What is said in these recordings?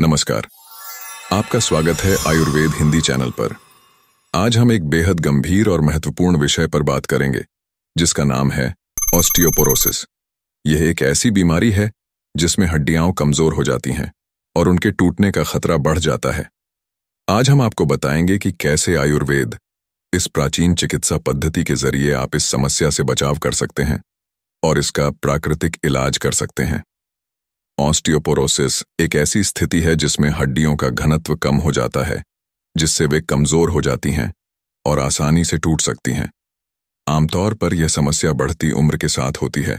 नमस्कार आपका स्वागत है आयुर्वेद हिंदी चैनल पर आज हम एक बेहद गंभीर और महत्वपूर्ण विषय पर बात करेंगे जिसका नाम है ऑस्टियोपोरोसिस यह एक ऐसी बीमारी है जिसमें हड्डियां कमजोर हो जाती हैं और उनके टूटने का खतरा बढ़ जाता है आज हम आपको बताएंगे कि कैसे आयुर्वेद इस प्राचीन चिकित्सा पद्धति के जरिए आप इस समस्या से बचाव कर सकते हैं और इसका प्राकृतिक इलाज कर सकते हैं ऑस्टियोपोरोसिस एक ऐसी स्थिति है जिसमें हड्डियों का घनत्व कम हो जाता है जिससे वे कमजोर हो जाती हैं और आसानी से टूट सकती हैं आमतौर पर यह समस्या बढ़ती उम्र के साथ होती है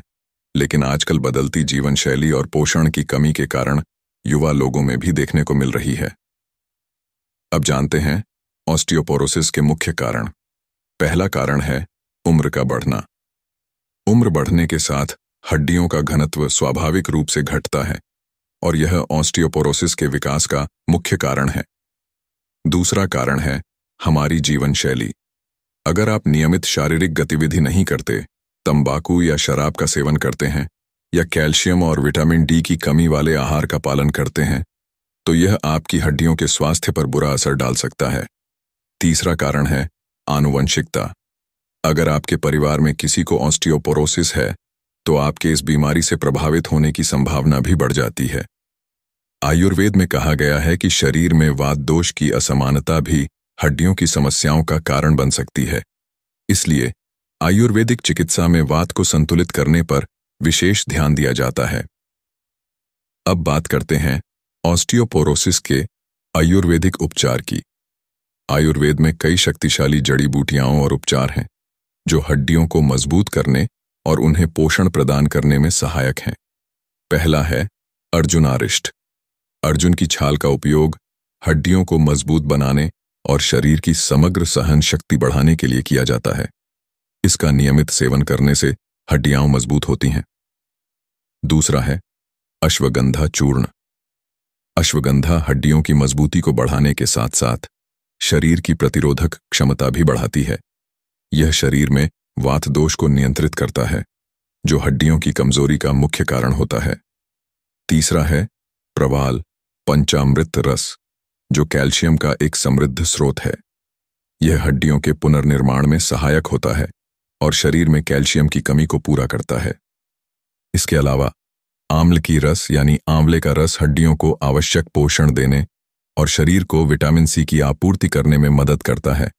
लेकिन आजकल बदलती जीवन शैली और पोषण की कमी के कारण युवा लोगों में भी देखने को मिल रही है अब जानते हैं ऑस्टियोपोरोसिस के मुख्य कारण पहला कारण है उम्र का बढ़ना उम्र बढ़ने के साथ हड्डियों का घनत्व स्वाभाविक रूप से घटता है और यह ऑस्टियोपोरोसिस के विकास का मुख्य कारण है दूसरा कारण है हमारी जीवन शैली अगर आप नियमित शारीरिक गतिविधि नहीं करते तंबाकू या शराब का सेवन करते हैं या कैल्शियम और विटामिन डी की कमी वाले आहार का पालन करते हैं तो यह आपकी हड्डियों के स्वास्थ्य पर बुरा असर डाल सकता है तीसरा कारण है आनुवंशिकता अगर आपके परिवार में किसी को ऑस्टियोपोरोसिस है तो आपके इस बीमारी से प्रभावित होने की संभावना भी बढ़ जाती है आयुर्वेद में कहा गया है कि शरीर में वाद दोष की असमानता भी हड्डियों की समस्याओं का कारण बन सकती है इसलिए आयुर्वेदिक चिकित्सा में वात को संतुलित करने पर विशेष ध्यान दिया जाता है अब बात करते हैं ऑस्टियोपोरोसिस के आयुर्वेदिक उपचार की आयुर्वेद में कई शक्तिशाली जड़ी बूटियाओं और उपचार हैं जो हड्डियों को मजबूत करने और उन्हें पोषण प्रदान करने में सहायक हैं पहला है अर्जुनारिष्ट अर्जुन की छाल का उपयोग हड्डियों को मजबूत बनाने और शरीर की समग्र सहन शक्ति बढ़ाने के लिए किया जाता है इसका नियमित सेवन करने से हड्डियां मजबूत होती हैं दूसरा है अश्वगंधा चूर्ण अश्वगंधा हड्डियों की मजबूती को बढ़ाने के साथ साथ शरीर की प्रतिरोधक क्षमता भी बढ़ाती है यह शरीर में वात दोष को नियंत्रित करता है जो हड्डियों की कमजोरी का मुख्य कारण होता है तीसरा है प्रवाल पंचामृत रस जो कैल्शियम का एक समृद्ध स्रोत है यह हड्डियों के पुनर्निर्माण में सहायक होता है और शरीर में कैल्शियम की कमी को पूरा करता है इसके अलावा आम्ल की रस यानी आंवले का रस हड्डियों को आवश्यक पोषण देने और शरीर को विटामिन सी की आपूर्ति करने में मदद करता है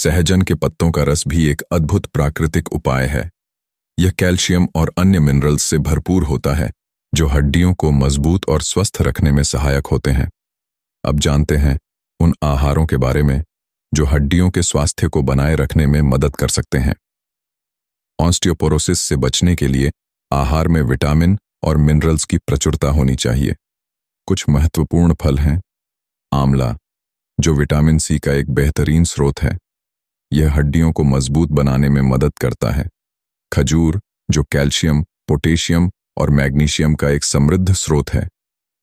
सहजन के पत्तों का रस भी एक अद्भुत प्राकृतिक उपाय है यह कैल्शियम और अन्य मिनरल्स से भरपूर होता है जो हड्डियों को मजबूत और स्वस्थ रखने में सहायक होते हैं अब जानते हैं उन आहारों के बारे में जो हड्डियों के स्वास्थ्य को बनाए रखने में मदद कर सकते हैं ऑस्टियोपोरोसिस से बचने के लिए आहार में विटामिन और मिनरल्स की प्रचुरता होनी चाहिए कुछ महत्वपूर्ण फल हैं आंवला जो विटामिन सी का एक बेहतरीन स्रोत है यह हड्डियों को मजबूत बनाने में मदद करता है खजूर जो कैल्शियम पोटेशियम और मैग्नीशियम का एक समृद्ध स्रोत है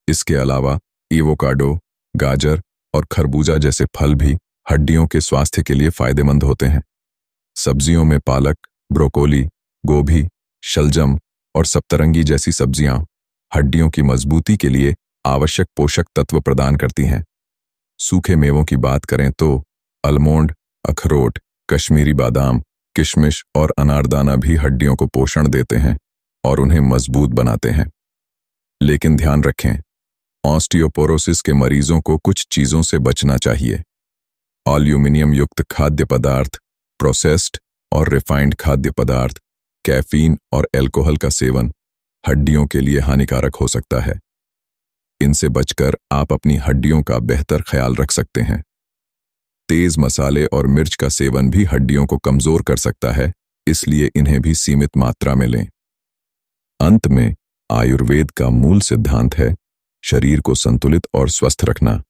इसके अलावा एवोकाडो गाजर और खरबूजा जैसे फल भी हड्डियों के स्वास्थ्य के लिए फायदेमंद होते हैं सब्जियों में पालक ब्रोकोली गोभी शलजम और सप्तरंगी जैसी सब्जियां हड्डियों की मजबूती के लिए आवश्यक पोषक तत्व प्रदान करती हैं सूखे मेवों की बात करें तो अलमोंड अखरोट कश्मीरी बादाम किशमिश और अनारदाना भी हड्डियों को पोषण देते हैं और उन्हें मजबूत बनाते हैं लेकिन ध्यान रखें ऑस्टियोपोरोसिस के मरीजों को कुछ चीज़ों से बचना चाहिए ऑल्यूमिनियम युक्त खाद्य पदार्थ प्रोसेस्ड और रिफाइंड खाद्य पदार्थ कैफीन और एल्कोहल का सेवन हड्डियों के लिए हानिकारक हो सकता है इनसे बचकर आप अपनी हड्डियों का बेहतर ख्याल रख सकते हैं तेज मसाले और मिर्च का सेवन भी हड्डियों को कमजोर कर सकता है इसलिए इन्हें भी सीमित मात्रा में लें अंत में आयुर्वेद का मूल सिद्धांत है शरीर को संतुलित और स्वस्थ रखना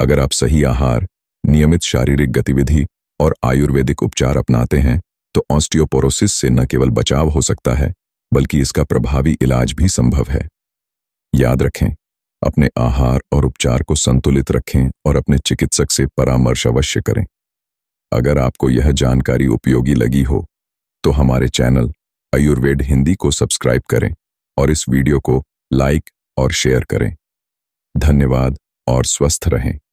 अगर आप सही आहार नियमित शारीरिक गतिविधि और आयुर्वेदिक उपचार अपनाते हैं तो ऑस्टियोपोरोसिस से न केवल बचाव हो सकता है बल्कि इसका प्रभावी इलाज भी संभव है याद रखें अपने आहार और उपचार को संतुलित रखें और अपने चिकित्सक से परामर्श अवश्य करें अगर आपको यह जानकारी उपयोगी लगी हो तो हमारे चैनल आयुर्वेद हिंदी को सब्सक्राइब करें और इस वीडियो को लाइक और शेयर करें धन्यवाद और स्वस्थ रहें